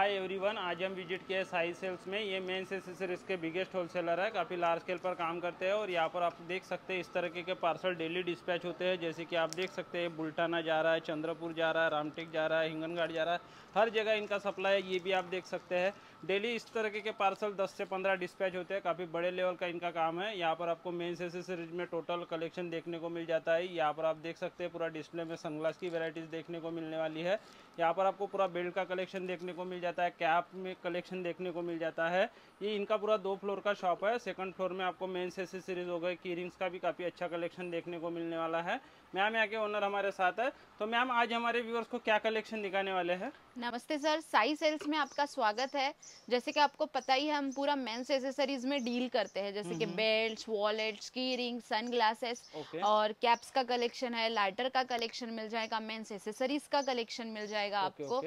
Hi everyone आज हम visit किए साई सेल्स में ये मेन सेल्सर इसके बिगेस्ट होलसेलर है काफ़ी लार्ज स्केल पर काम करते हैं और यहाँ पर आप देख सकते हैं इस तरीके के पार्सल डेली डिस्पैच होते हैं जैसे कि आप देख सकते हैं बुल्टाना जा रहा है चंद्रपुर जा रहा है रामटेक जा रहा है हिंगनगाड़ जा रहा है हर जगह इनका सप्लाई है ये भी आप देख सकते हैं डेली इस तरह के पार्सल 10 से 15 डिस्पैच होते हैं काफ़ी बड़े लेवल का इनका काम है यहाँ पर आपको मेन एसेसरीज में टोटल कलेक्शन देखने को मिल जाता है यहाँ पर आप देख सकते हैं पूरा डिस्प्ले में सनग्लास की वेराइटीज़ देखने को मिलने वाली है यहाँ पर आपको पूरा बेल्ट का कलेक्शन देखने को मिल जाता है कैप में कलेक्शन देखने को मिल जाता है ये इनका पूरा दो फ्लोर का शॉप है सेकंड फ्लोर में आपको मेन एसेसरीज हो गए की का भी काफ़ी अच्छा कलेक्शन देखने को मिलने वाला है मैम यहाँ के ओनर हमारे साथ है तो मैम आज हमारे व्यूअर्स को क्या कलेक्शन दिखाने वाले हैं नमस्ते सर साई सेल्स में आपका स्वागत है जैसे कि आपको पता ही है हम पूरा मेंस एसेसरीज में डील करते हैं जैसे कि बेल्ट्स वॉलेट्स की रिंग सन ग्लासेस और कैप्स का कलेक्शन है लाइटर का कलेक्शन मिल जाएगा मेंस एसेसरीज का कलेक्शन मिल जाएगा आपको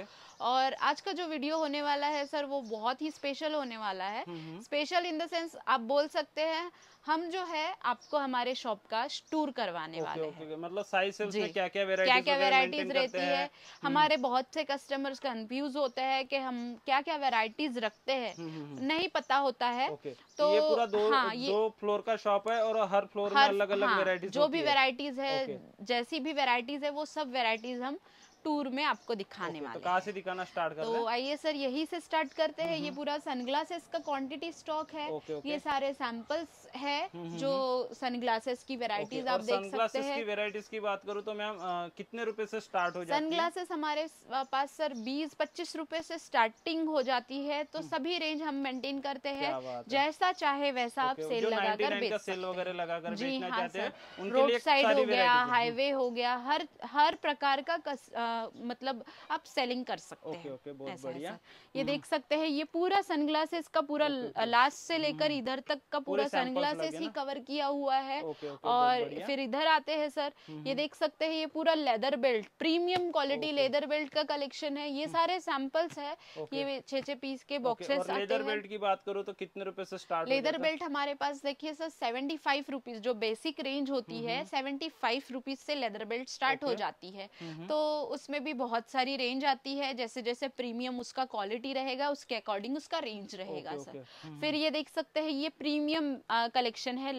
और आज का जो वीडियो होने वाला है सर वो बहुत ही स्पेशल होने वाला है स्पेशल इन द सेंस आप बोल सकते हैं हम जो है आपको हमारे शॉप का टूर करवाने वाले हैं मतलब साइज से उसमें क्या क्या वेराइटी क्या क्या वेराइटीज रहती है हम्म। हमारे बहुत से कस्टमर्स कंफ्यूज होते हैं कि हम क्या क्या वेराइटीज रखते हैं हम्म, हम्म, नहीं पता होता है तो ये पूरा दो हाँ, ये, दो फ्लोर का शॉप है और हर फ्लोर में अलग अलग वेराइटीज जो भी वेराइटीज है जैसी भी वेराइटीज है वो सब वेराइटीज हम टूर में आपको दिखाने तो वाले तो कहाँ से दिखाना स्टार्ट कर तो आइए सर यही से स्टार्ट करते हैं ये पूरा सनग्लासेस का क्वांटिटी स्टॉक है ओके, ओके। ये सारे सैंपल्स है जो सनग्लासेस की वेराइटीज आप देख सकते हैं वेराइटीज की बात करूँ तो मैम कितने रूपए से स्टार्ट हो जाती सनग्लासेस हमारे पास सर बीस पच्चीस रूपए से स्टार्टिंग हो जाती है तो हम्म। सभी रेंज हम मेंटेन करते हैं जैसा चाहे वैसा आप सेल लगाकर कर सेल वगैरह लगाकर जी हाँ सर रोड साइड हो गया हाईवे हो गया हर हर प्रकार का मतलब आप सेलिंग कर सकते हैं ओके ओके बहुत बढ़िया। ये हम्म। देख सकते हैं ये पूरा सनग्लासेस का पूरा लास्ट से लेकर हम्म। इधर तक का पूरा सनग्लासेस ही कवर किया हुआ है और फिर इधर आते हैं सर हम्म, ये देख सकते हैं ये पूरा leather belt premium quality leather belt का कलेक्शन है ये सारे सैंपल्स है ये छे छे पीस के बॉक्सेस लेदर बेल्ट की बात करो तो कितने रुपए से स्टार्ट लेदर बेल्ट हमारे पास देखिए सर सेवेंटी फाइव रुपीज जो बेसिक रेंज होती है सेवेंटी फाइव रुपीज से लेदर बेल्ट स्टार्ट हो जाती है तो उसमें भी बहुत सारी रेंज आती है जैसे जैसे प्रीमियम उसका क्वालिटी रहेगा उसके अकॉर्डिंग उसका रेंज रहेगा okay, सर okay. फिर हम्म। ये देख सकते हैं ये प्रीमियम कलेक्शन है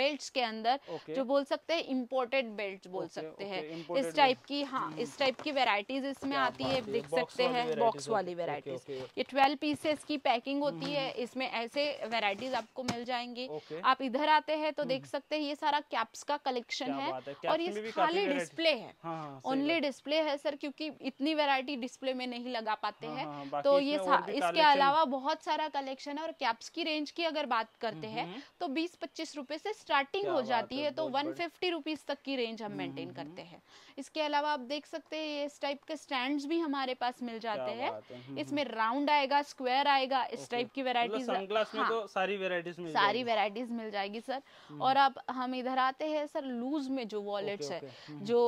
बेल्ट के अंदर okay. जो बोल सकते हैं इम्पोर्टेड बेल्ट बोल सकते हैं इस टाइप की हाँ हम्म। इस टाइप की वेराइटीज इसमें आती है देख सकते हैं बॉक्स वाली वेराइटीज ये ट्वेल्व पीसेस की पैकिंग होती है हम्म। इसमें ऐसे वेराइटीज आपको मिल जाएंगी आप इधर आते हैं तो देख सकते हैं ये सारा कैप्स का कलेक्शन है और ये खाली डिस्प्ले है ओनली हाँ, हाँ, डिस्प्ले है सर क्योंकि इतनी वेरायटी डिस्प्ले में नहीं लगा पाते हाँ, हैं हाँ, तो ये इसके अलावा बहुत सारा कलेक्शन है और कैप्स की रेंज की अगर बात करते हैं हम्म। तो बीस पच्चीस रूपए से स्टार्टिंग हो जाती है तो वन फिफ्टी तक की रेंज हम मेंटेन हम्म, हम्म। करते हैं इसके अलावा आप देख सकते हैं इस टाइप के स्टैंड भी हमारे पास मिल जाते हैं इसमें राउंड आएगा स्क्वायर आएगा इस टाइप की वेराइटीज मतलब हाँ। तो सारी वेराइटीज मिल सारी वेराइटीज मिल जाएगी सर और अब हम इधर आते हैं सर लूज में जो वॉलेट्स है जो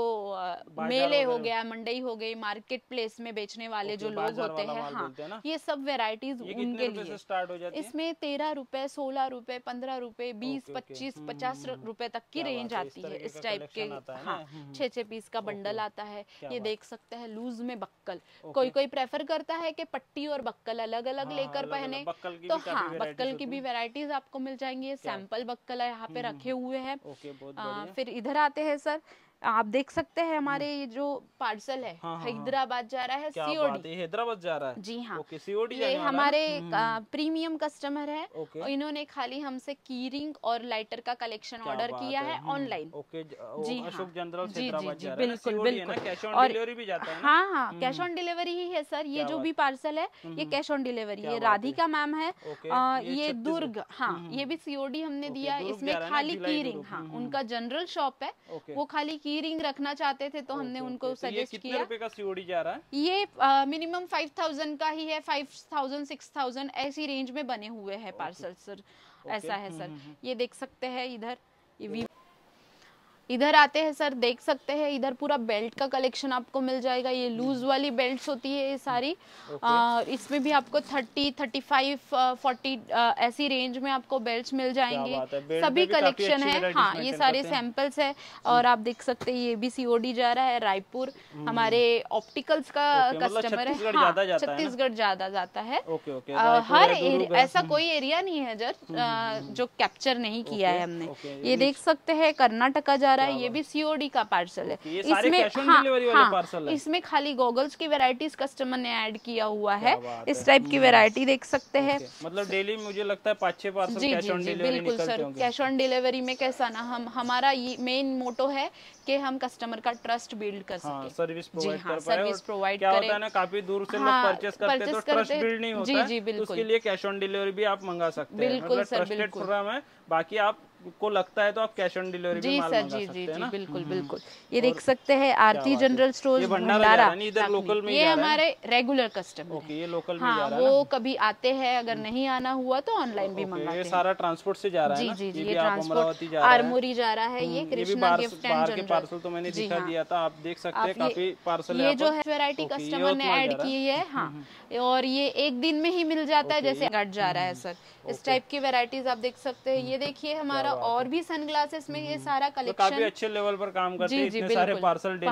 मेले हो गया मंडे मंडई हो गई मार्केट प्लेस में बेचने वाले जो लोग होते हैं हाँ ये सब वेराइटीज उनके लिए स्टार्ट हो इसमें तेरह रूपए सोलह रूपए पंद्रह रूपए बीस पच्चीस हम्म, पचास हम्म, हम्म। रूपए तक की रेंज आती है इस टाइप के हाँ छ पीस का बंडल आता है हाँ, ये देख सकते हैं लूज में बक्कल कोई कोई प्रेफर करता है कि पट्टी और बक्कल अलग अलग हाँ, लेकर पहने तो हाँ बक्कल की तो भी वेराइटीज हाँ, आपको मिल जाएंगी सैंपल बक्कल यहाँ पे रखे हुए हैं फिर इधर आते हैं सर आप देख सकते हैं हम्म। हमारे ये जो पार्सल है हाँ, हाँ, हाँ। हैदराबाद जा रहा है सीओडी हैदराबाद जा रहा है जी हाँ ओके, सीओडी ये हमारे हम्म। प्रीमियम कस्टमर है ओके, इन्होंने खाली हमसे की रिंग और लाइटर का कलेक्शन ऑर्डर किया है हम्म। ऑनलाइन जी अशोक जनरल जी जी जी बिल्कुल बिल्कुल और हाँ हाँ कैश ऑन डिलीवरी ही है सर ये जो भी पार्सल है ये कैश ऑन डिलीवरी है राधिका मैम है ये दुर्ग हाँ ये भी सीओडी हमने दिया इसमें खाली की रिंग हाँ उनका जनरल शॉप है वो खाली की रिंग रखना चाहते थे तो हमने उनको सजेस्ट तो किया रुपए का सीओडी जा रहा है ये मिनिमम फाइव थाउजेंड का ही है फाइव थाउजेंड सिक्स थाउजेंड ऐसी रेंज में बने हुए है पार्सल सर ऐसा है सर हम्म, हम्म, हम्म। ये देख सकते हैं इधर ये इधर आते हैं सर देख सकते हैं इधर पूरा बेल्ट का कलेक्शन आपको मिल जाएगा ये लूज वाली बेल्ट होती है ये सारी okay. इसमें भी आपको थर्टी थर्टी फाइव फोर्टी ऐसी रेंज में आपको बेल्ट मिल जाएंगे सभी कलेक्शन है हाँ ये सारे सैम्पल्स है हम्म। और आप देख सकते हैं ये भी सीओडी जा रहा है रायपुर हम्म। हमारे ऑप्टिकल्स का कस्टमर मतलब है हाँ, छत्तीसगढ़ ज्यादा जाता है हर ऐसा हम्म। कोई एरिया नहीं है जर जो कैप्चर नहीं किया है हमने ये देख सकते है कर्नाटका जा रहा है ये भी सीओडी का पार्सल है इसमें हाँ, हाँ इसमें खाली गोगल्स की वेराइटी कस्टमर ने ऐड किया हुआ है इस टाइप की वेरायटी देख सकते हैं मतलब डेली मुझे लगता है पाँच छह जी जी जी बिल्कुल सर कैश ऑन डिलीवरी में कैसा ना हम हमारा मेन मोटो है कि हम कस्टमर का ट्रस्ट बिल्ड कर हाँ, सके सर्विस जी हाँ सर्विस प्रोवाइड करें काफी दूर से परचेस हाँ, करते हैं तो ट्रस्ट बिल्ड नहीं होता जी जी तो बिल्कुल उसके लिए कैश ऑन डिलीवरी भी आप मंगा सकते हैं बिल्कुल मतलब सर बिल्कुल बाकी आप को लगता है तो आप कैश ऑन डिलीवरी जी सर जी जी जी बिल्कुल हम्म, बिल्कुल हम्म। ये देख सकते हैं Aarti general store Bhandara local में ये हमारे रेगुलर कस्टमर ओके ये लोकल में जा रहा वो कभी आते हैं अगर हम्म। नहीं आना हुआ तो ऑनलाइन भी मंगाते हैं सारा ट्रांसपोर्ट से जा रहा है जी जी ये ट्रांसपोर्ट आरमोरी जा रहा है ये Krishna gift and general parcel तो मैंने दिखा हाँ। दिया था आप देख सकते हैं काफी पार्सल ये जो है वेरायटी कस्टमर ने ऐड की है हाँ और ये एक दिन में ही मिल जाता है जैसे घट जा रहा है सर इस टाइप की वेराइटीज आप देख सकते हैं ये देखिए हमारा हमारा और भी सन ग्लासेस में ये हम्म। सारा कलेक्शन तो अच्छे लेवल पर काम करते हैं इतने सारे पार्सल तो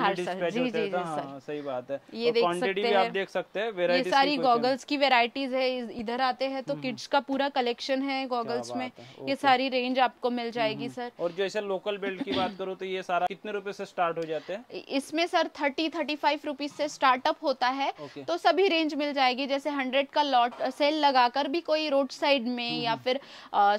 हाँ, सही बात है ये देख सकते हैं आप देख सकते हैं ये सारी गॉगल्स की वेराइटीज है इधर आते हैं तो किड्स हम्म। का पूरा कलेक्शन है गॉगल्स में ये सारी रेंज आपको मिल हम्म, जाएगी सर और जैसे लोकल बेल्ट की बात करो तो ये सारा कितने रूपए से स्टार्ट हो जाते हैं इसमें sir thirty thirty five rupees से स्टार्टअप होता है तो सभी रेंज मिल जाएगी जैसे हंड्रेड का लॉट सेल लगाकर भी कोई रोड साइड में या फिर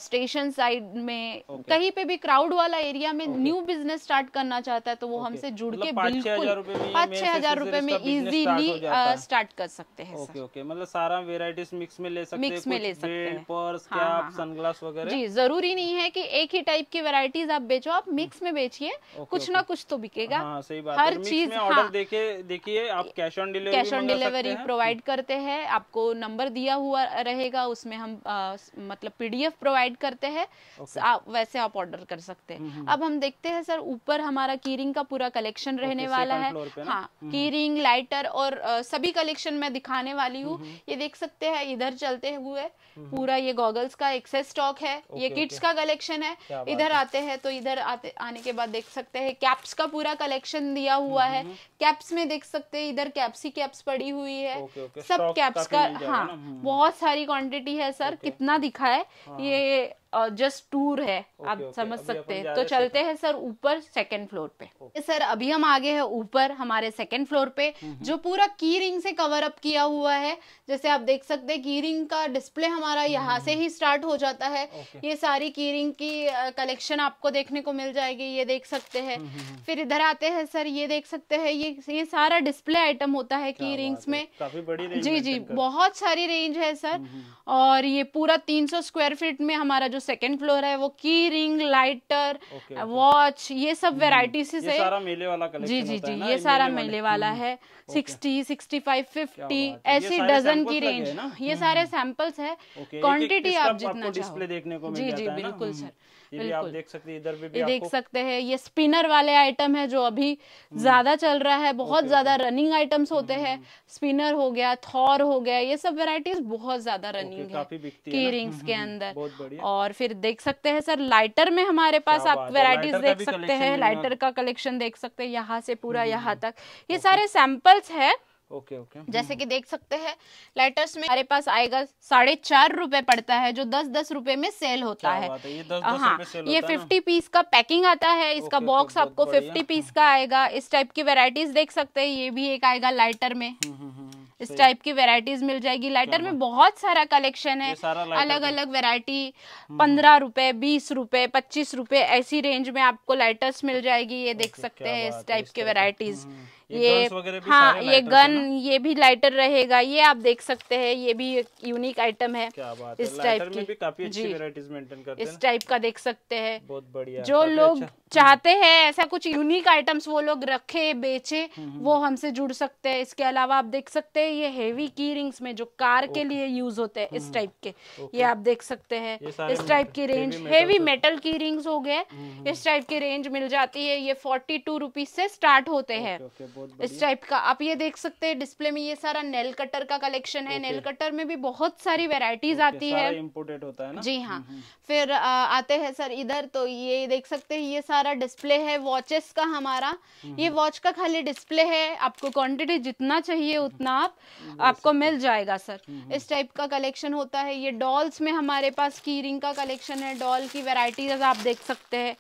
स्टेशन साइड में कहीं पे भी क्राउड वाला एरिया में न्यू बिजनेस स्टार्ट करना चाहता है तो वो हमसे जुड़ मतलब के बिल्कुल पाँच छह हजार रूपए में इजीली स्टार्ट कर सकते हैं ओके ओके मतलब सारा वेराइटी मिक्स में ले सकते मिक्स में ले सकते हैं पर्स कैप सनग्लास वगैरह जी जरूरी नहीं है की एक ही टाइप की वेराइटीज आप बेचो आप मिक्स hmm. में बेचिए कुछ ना कुछ तो बिकेगा हाँ, सही बात हर चीज देखिए हाँ। देखे देखिए आप cash on delivery cash on delivery provide करते हैं आपको नंबर दिया हुआ रहेगा उसमें हम मतलब पीडीएफ प्रोवाइड करते हैं वैसे आप ऑर्डर कर सकते हैं हम्म, हम्म। अब हम देखते हैं सर ऊपर हमारा कीरिंग का पूरा कलेक्शन रहने वाला है हाँ कीरिंग हम्म। लाइटर और सभी कलेक्शन मैं दिखाने वाली हूँ ये देख सकते हैं इधर चलते हुए पूरा ये गॉगल्स का एक्सेस स्टॉक है ये किड्स का कलेक्शन है इधर आते हैं तो इधर आते आने के बाद देख सकते हैं कैप्स का पूरा कलेक्शन दिया हुआ है कैप्स में देख सकते हैं इधर कैप्स ही कैप्स पड़ी हुई है सब कैप्स का हाँ बहुत सारी क्वांटिटी है सर कितना दिखा है हाँ। ये जस्ट टूर है okay, आप okay, समझ सकते हैं तो चलते हैं सर ऊपर सेकंड फ्लोर पे okay. सर अभी हम आगे हैं ऊपर हमारे सेकंड फ्लोर पे जो पूरा की रिंग से कवर अप किया हुआ है जैसे आप देख सकते हैं की रिंग का डिस्प्ले हमारा यहाँ से ही स्टार्ट हो जाता है okay. ये सारी की रिंग की कलेक्शन आपको देखने को मिल जाएगी ये देख सकते हैं फिर इधर आते हैं सर ये देख सकते हैं ये ये सारा डिस्प्ले आइटम होता है की रिंग्स में जी जी बहुत सारी रेंज है सर और ये पूरा तीन स्क्वायर फीट में हमारा जो सेकंड फ्लोर है वो की रिंग लाइटर वॉच ये सब वेराइटी hmm. से सारा मेले वाला जी जी जी ये सारा मेले वाला है सिक्सटी सिक्सटी फाइव फिफ्टी ऐसी डजन की रेंज ये सारे सैंपल्स है क्वांटिटी आप जितना डिस्प्ले देखने को जी जी बिल्कुल सर hmm. ये भी आप देख सकते हैं इधर भी, भी देख सकते हैं ये स्पिनर वाले आइटम है जो अभी हम्म। ज्यादा चल रहा है बहुत ज्यादा रनिंग आइटम्स होते हम्म। हैं स्पिनर हो गया थॉर हो गया ये सब वेराइटीज बहुत ज्यादा रनिंग है रिंग्स के हम्म, अंदर और फिर देख सकते हैं सर लाइटर में हमारे पास आप वेराइटीज देख सकते हैं लाइटर का कलेक्शन देख सकते हैं यहाँ से पूरा यहाँ तक ये सारे सैंपल्स है ओके ओके जैसे हम्म। कि देख सकते हैं लेटर्स में हमारे पास आएगा साढ़े चार रूपए पड़ता है जो दस दस रूपए में सेल हाँ, होता है ये हाँ ये फिफ्टी पीस का पैकिंग आता है इसका तो बॉक्स आपको फिफ्टी पीस का आएगा इस टाइप की वेराइटीज देख सकते हैं ये भी एक आएगा लाइटर में हम्म, हम्म, इस टाइप की वेराइटीज मिल जाएगी लाइटर में बहुत सारा कलेक्शन है सारा अलग अलग वेराइटी पंद्रह रुपए बीस रुपए पच्चीस रुपए ऐसी रेंज में आपको लाइटर्स मिल जाएगी ये देख सकते हैं इस टाइप के वेराइटीज ये, हाँ ये गन ये भी लाइटर रहेगा ये आप देख सकते हैं ये भी यूनिक आइटम है क्या बात इस टाइप की भी काफी अच्छी मेंटेन करते हैं इस टाइप का देख सकते हैं बहुत बढ़िया जो लोग अच्छा। चाहते हैं ऐसा कुछ यूनिक आइटम्स वो लोग रखे बेचे हम्म, हम्म, वो हम्म। हमसे जुड़ सकते हैं इसके अलावा आप देख सकते हैं ये हेवी की रिंग्स में जो कार के लिए यूज होते हैं इस टाइप के ये आप देख सकते हैं इस टाइप की रेंज हेवी मेटल की रिंग्स हो गए इस टाइप की रेंज मिल जाती है ये फोर्टी टू रुपीज से स्टार्ट होते हैं इस टाइप का आप ये देख सकते हैं डिस्प्ले में ये सारा नेल कटर का कलेक्शन है नेल कटर में भी बहुत सारी वेराइटीज आती है इम्पोर्टेड होता है ना जी हाँ हम्म, हम्म। फिर आते हैं सर इधर तो ये देख सकते हैं ये सारा डिस्प्ले है वॉचेस का हमारा हम्म, ये वॉच का खाली डिस्प्ले है आपको क्वांटिटी जितना चाहिए उतना आप आपको मिल जाएगा सर इस टाइप का कलेक्शन होता है ये डॉल्स में हमारे पास की रिंग का कलेक्शन है डॉल की वेराइटीज आप देख सकते हैं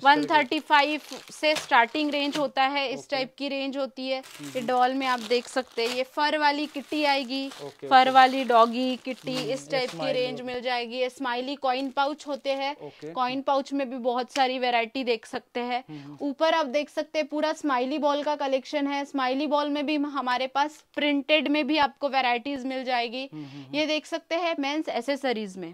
135 से स्टार्टिंग रेंज होता है इस टाइप की रेंज रेंज होती है हम्म। ये डॉल में आप देख सकते हैं ये फर वाली किट्टी आएगी ओके, फर ओके। वाली डॉगी किट्टी हम्म, इस टाइप की रेंज मिल जाएगी ये स्माइली कॉइन पाउच होते हैं कॉइन पाउच में भी बहुत सारी वेरायटी देख सकते हैं हम्म, ऊपर आप देख सकते हैं पूरा स्माइली बॉल का कलेक्शन है स्माइली बॉल में भी हमारे पास प्रिंटेड में भी आपको वेराइटीज मिल जाएगी ये देख सकते हैं मेन्स एसेसरीज में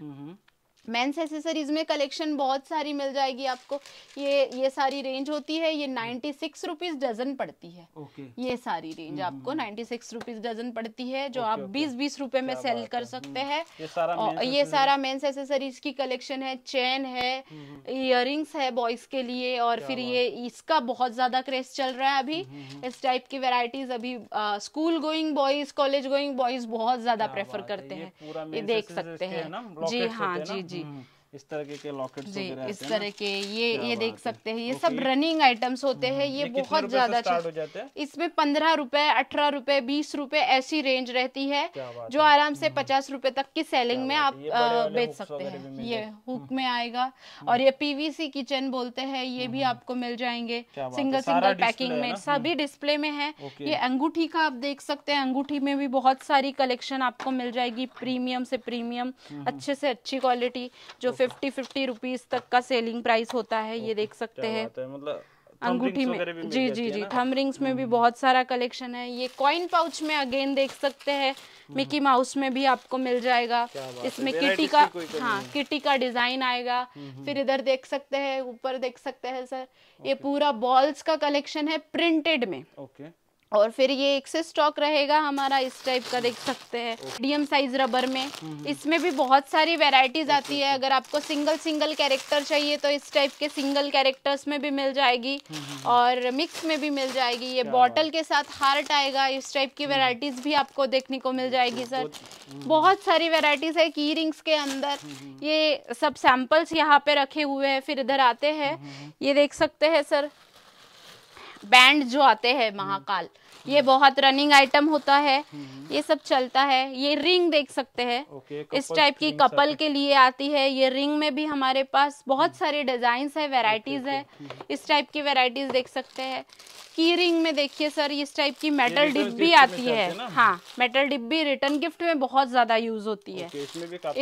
मेंस एसेसरीज में कलेक्शन बहुत सारी मिल जाएगी आपको ये ये सारी रेंज होती है ये नाइन्टी सिक्स रुपीज डजन पड़ती है okay. ये सारी रेंज हम्म, आपको नाइन्टी सिक्स रुपीज डजन पड़ती है जो okay, आप बीस okay. बीस रुपए में सेल कर सकते हम्म, हैं ये सारा और ये सारा मेंस एसेसरीज की कलेक्शन है चेन है इयर हम्म, है बॉयज के लिए और फिर ये इसका बहुत ज्यादा क्रेज चल रहा है अभी इस टाइप की वेराइटीज अभी school going boys college going boys बहुत ज्यादा प्रेफर करते हैं ये देख सकते हैं जी हाँ जी जी energy. Mm. इस तरह के लॉकेट जी इस तरह के ये ये देख सकते हैं ये सब रनिंग आइटम्स होते हैं ये, ये बहुत ज्यादा इसमें पंद्रह रुपए अठारह रुपए बीस रुपए ऐसी रेंज रहती है जो आराम से हम्म। पचास रुपए तक की सेलिंग में आप बेच सकते हैं ये हुक में आएगा हम्म। और ये पीवीसी किचन बोलते हैं ये भी हम्म। आपको मिल जाएंगे सिंगल सिंगल पैकिंग में सभी डिस्प्ले में है ये अंगूठी का आप देख सकते हैं अंगूठी में भी बहुत सारी कलेक्शन आपको मिल जाएगी प्रीमियम से प्रीमियम अच्छे से अच्छी क्वालिटी जो फिफ्टी फिफ्टी रुपीज तक का सेलिंग प्राइस होता है ये देख सकते हैं है, मतलब अंगूठी में जी जी जी थम रिंग्स में भी बहुत सारा कलेक्शन है ये कॉइन पाउच में अगेन देख सकते हैं मिकी माउस में भी आपको मिल जाएगा इसमें किटी का हाँ किटी का डिजाइन आएगा हम्म, हम्म। फिर इधर देख सकते हैं ऊपर देख सकते हैं सर ये पूरा बॉल्स का कलेक्शन है प्रिंटेड में ओके और फिर ये एक से स्टॉक रहेगा हमारा इस टाइप का देख सकते हैं मीडियम साइज रबर में हम्म, हम्म, हम्म। इसमें भी बहुत सारी वेराइटीज आती है अगर आपको सिंगल सिंगल कैरेक्टर चाहिए तो इस टाइप के सिंगल कैरेक्टर्स में भी मिल जाएगी और मिक्स में भी मिल जाएगी ये बॉटल के साथ हार्ट आएगा इस टाइप की वेराइटीज भी आपको देखने को मिल जाएगी सर बहुत सारी वेराइटीज है की रिंग्स के अंदर ये सब सैम्पल्स यहाँ पे रखे हुए है फिर इधर आते हैं ये देख सकते हैं सर बैंड जो आते हैं महाकाल ये बहुत रनिंग आइटम होता है हम्म। ये सब चलता है ये रिंग देख सकते हैं okay, इस टाइप की कपल के लिए आती है ये रिंग में भी हमारे पास बहुत सारे डिजाइन है वेराइटीज है इस टाइप की वेराइटीज देख सकते हैं की रिंग में देखिए सर इस टाइप की मेटल डिप भी आती है हाँ मेटल डिप भी रिटर्न गिफ्ट में बहुत ज्यादा यूज होती है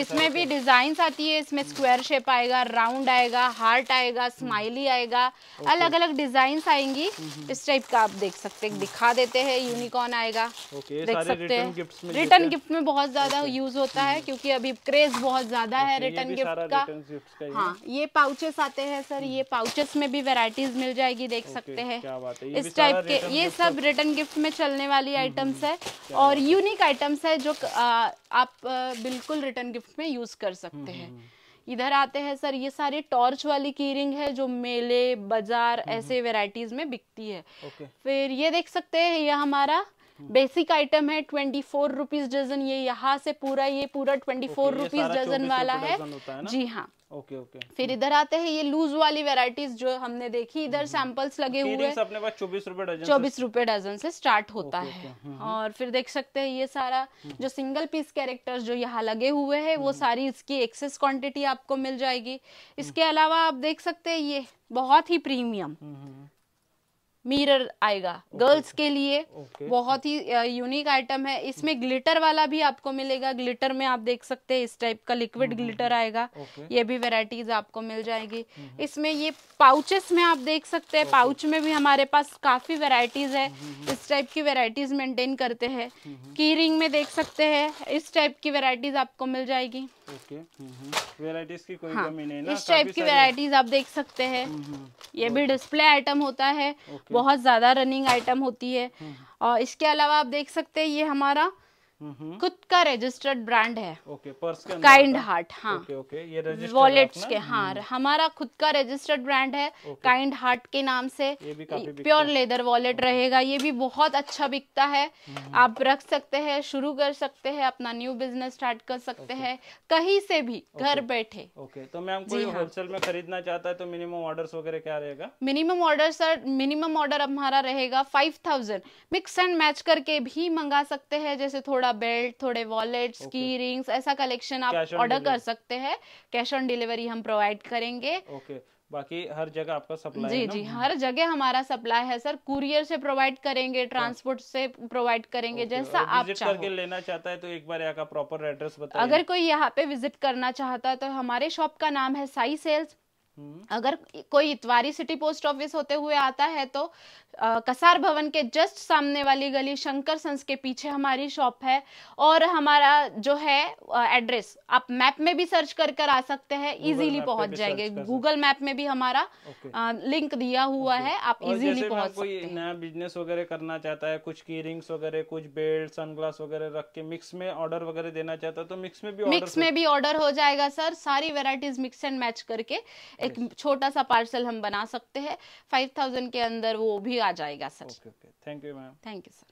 इसमें भी डिजाइन आती है इसमें स्क्वायर शेप आएगा राउंड आएगा हार्ट आएगा स्माइली hmm। आएगा अलग अलग डिजाइन आएंगी hmm, hmm। इस टाइप का आप देख सकते दिखा देते हैं यूनिकॉर्न आएगा देख सकते होते हैं रिटर्न गिफ्ट में बहुत ज्यादा यूज होता है hmm। क्योंकि अभी क्रेज बहुत ज्यादा है रिटर्न गिफ्ट का हाँ ये पाउचेस आते हैं सर ये पाउचेस hmm। में भी वेराइटीज मिल जाएगी देख सकते हैं इस टाइप के ये सब रिटर्न गिफ्ट में चलने वाली आइटम्स hmm, है और यूनिक आइटम्स है जो आप बिल्कुल रिटर्न गिफ्ट में यूज कर सकते हैं इधर आते हैं सर ये सारे टॉर्च वाली की रिंग है जो मेले बाजार ऐसे वेराइटीज में बिकती है फिर ये देख सकते हैं ये हमारा बेसिक आइटम है ट्वेंटी फोर रुपीज डजन ये यहाँ से पूरा ये पूरा ट्वेंटी फोर रुपीज डजन वाला है, है जी हाँ ओके ओके फिर हम्म। इधर आते हैं ये लूज वाली वेराइटीज जो हमने देखी इधर सैंपल्स हम्म, हम्म। लगे हुए अपने पास चौबीस रूपए चौबीस रुपए डजन से स्टार्ट होता है और फिर देख सकते हैं ये सारा जो सिंगल पीस कैरेक्टर्स जो यहाँ लगे हुए हैं वो सारी इसकी एक्सेस क्वांटिटी आपको मिल जाएगी इसके अलावा आप देख सकते हैं ये बहुत ही प्रीमियम मिरर आएगा okay. गर्ल्स के लिए okay. बहुत ही यूनिक आइटम है इसमें ग्लिटर वाला भी आपको मिलेगा ग्लिटर में आप देख सकते हैं इस टाइप का लिक्विड हम्म, ग्लिटर हम्म, हम्म। आएगा okay. ये भी वेराइटीज आपको मिल जाएगी इसमें ये पाउचेस में आप देख सकते हैं पाउच में भी हमारे पास काफी वेराइटीज है इस टाइप की वेराइटीज मेंटेन करते हैं की रिंग में देख सकते हैं इस टाइप की वेराइटीज आपको मिल जाएगी ओके वैरायटीज की कोई हाँ, कमी नहीं ना इस टाइप की वैरायटीज आप देख सकते हैं ये भी डिस्प्ले आइटम होता है बहुत ज्यादा रनिंग आइटम होती है हम्म। और इसके अलावा आप देख सकते हैं ये हमारा हम्म। खुद का रजिस्टर्ड ब्रांड है ओके पर्स के काइंड हार्ट हाँ वॉलेट वॉलेट्स के हाँ हम्म। हमारा खुद का रजिस्टर्ड ब्रांड है काइंड हार्ट के नाम से प्योर लेदर वॉलेट रहेगा ये भी बहुत अच्छा बिकता है हम्म। आप रख सकते हैं शुरू कर सकते हैं अपना न्यू बिजनेस स्टार्ट कर सकते हैं कहीं से भी घर बैठे ओके तो मैम कोई होलसेल हाँ। में खरीदना चाहता है तो मिनिमम ऑर्डर वगैरह क्या रहेगा minimum order sir minimum order हमारा रहेगा five thousand mix and match करके भी मंगा सकते हैं जैसे थोड़ा का बेल्ट थोड़े वॉलेट okay. की रिंग्स ऐसा कलेक्शन आप ऑर्डर कर सकते हैं कैश ऑन डिलीवरी हम प्रोवाइड करेंगे okay. बाकी हर जगह आपका सप्लाई जी है ना? जी हर जगह हमारा सप्लाई है सर कुरियर से प्रोवाइड करेंगे ट्रांसपोर्ट हाँ। से प्रोवाइड करेंगे okay, जैसा आप चाहो करके लेना चाहता है तो एक बार यहाँ का प्रॉपर एड्रेस बताइए अगर कोई यहाँ पे विजिट करना चाहता है तो हमारे शॉप का नाम है साई सेल्स अगर कोई इतवारी सिटी पोस्ट ऑफिस होते हुए आता है तो आ, कसार भवन के जस्ट सामने वाली गली शंकर संस के पीछे हमारी शॉप है और हमारा जो है एड्रेस आप मैप में भी सर्च कर कर आ सकते हैं इजीली पहुंच जाएंगे गूगल मैप में भी हमारा आ, लिंक दिया हुआ है आप इजीली पहुंच सकते हैं नया बिजनेस वगैरह करना चाहता है कुछ की रिंग्स वगैरह कुछ बेल्ट सनग्लास वगैरह रख के मिक्स में ऑर्डर वगैरह देना चाहता है तो मिक्स में भी मिक्स में भी ऑर्डर हो जाएगा सर सारी वेराइटीज मिक्स एंड मैच करके एक छोटा सा पार्सल हम बना सकते हैं फाइव थाउजेंड के अंदर वो भी आ जाएगा sir thank you ma'am thank you sir